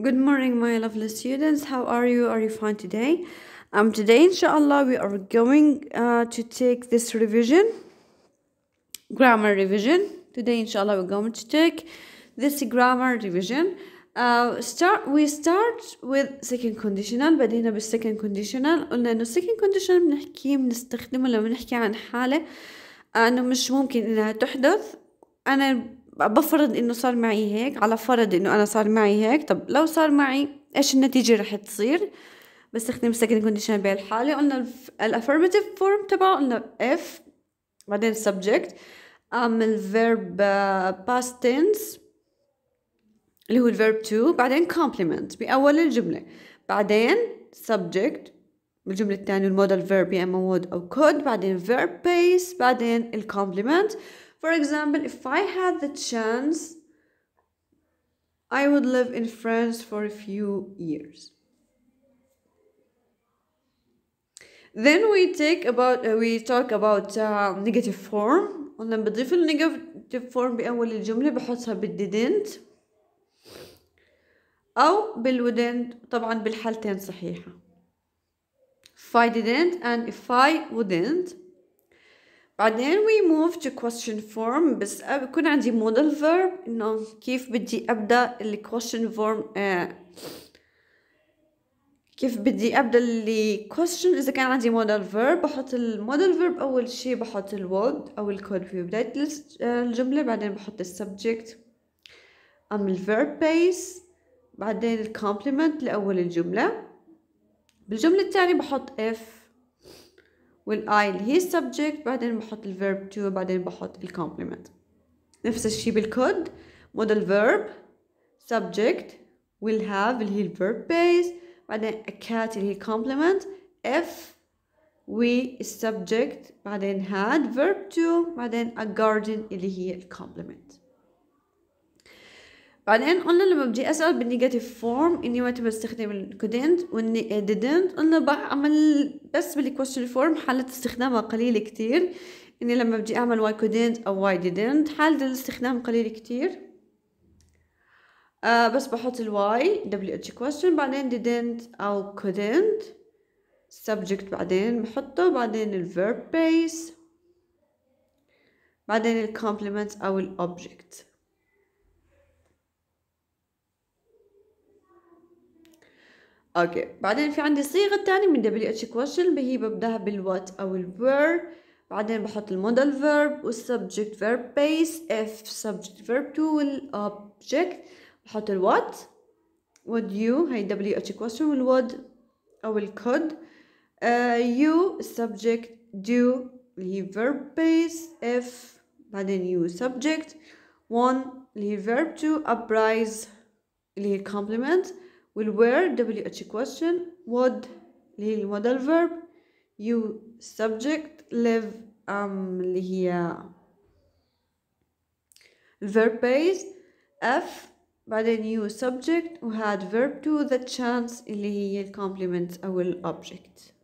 Good morning, my lovely students. How are you? Are you fine today? Um, today, inshallah, we are going uh, to take this revision, grammar revision. Today, inshallah, we're going to take this grammar revision. Uh, start we start with second conditional بدينا بالsecond conditional قلنا انه second conditional بنحكي بنستخدمه لما بنحكي عن حالة انه مش ممكن انها تحدث انا بفرض انه صار معي هيك على فرض انه انا صار معي هيك طب لو صار معي ايش النتيجه رح تصير بستخدم second condition بهالحاله قلنا الافيرماتيف فورم تبعه قلنا اف بعدين subject ام الفيرب آه، past tense اللي هو الفيرب to بعدين complement بأول الجملة بعدين subject بالجملة الثانية المودل فيرب يا إما would أو could بعدين verb base بعدين الكومبلمنت For example, if I had the chance, I would live in France for a few years. Then we take about uh, we talk about uh, negative form قلنا بضيف ال negative form بأول الجملة بحطها بال not أو بال not طبعا بالحالتين صحيحة if I didn't and if I wouldn't بعدين we move to question form بس بكون عندي model verb انه كيف بدي ابدا ال question form آه، كيف بدي ابدا ال question اذا كان عندي model verb بحط ال model verb اول شي بحط ال would او ال could في بداية آه، الجملة بعدين بحط ال subject ام ال verb base بعدين ال complement لاول الجملة بالجملة الثانية بحط if I اللي هي subject بعدين بحط verb to بعدين بحط الكومبلمنت نفس الشيء بالكود موديل verb subject will have اللي هي verb base بعدين a cat اللي هي complement if we subject بعدين had verb to بعدين a garden اللي هي الcomplement بعدين قلنا لما بجي اسال بالنيجاتيف فورم اني وقت بستخدم الكودنت واني ديدنت إيه قلنا بعمل بس بالكويشن فورم حالة استخدامها قليلة كتير اني لما بجي اعمل واي كودنت او واي ديدنت حالة الاستخدام قليلة كتير آه بس بحط الواي دبليو اتش كويشن بعدين ديدنت او كودنت سبجكت بعدين بحطه بعدين الفيرب بيس بعدين ال او ال اوكي بعدين في عندي صيغه ثانيه من دبليو اتش كويشن اللي هي ببداها بالوات او الور بعدين بحط المودل فيرب والسبجكت فيرب بيس اف سبجكت فيرب تو والاوبجكت بحط الوات وود يو هي دبليو اتش كويشن والود او الكود يو آه، you دو اللي هي فيرب بيس اف بعدين يو سبجكت وان اللي هي فيرب تو ابرايز اللي هي كومبلمنت will where WH question would اللي هي verb you subject live um اللي هي verb base F بعدين you subject had verb to the chance اللي هي complement أو object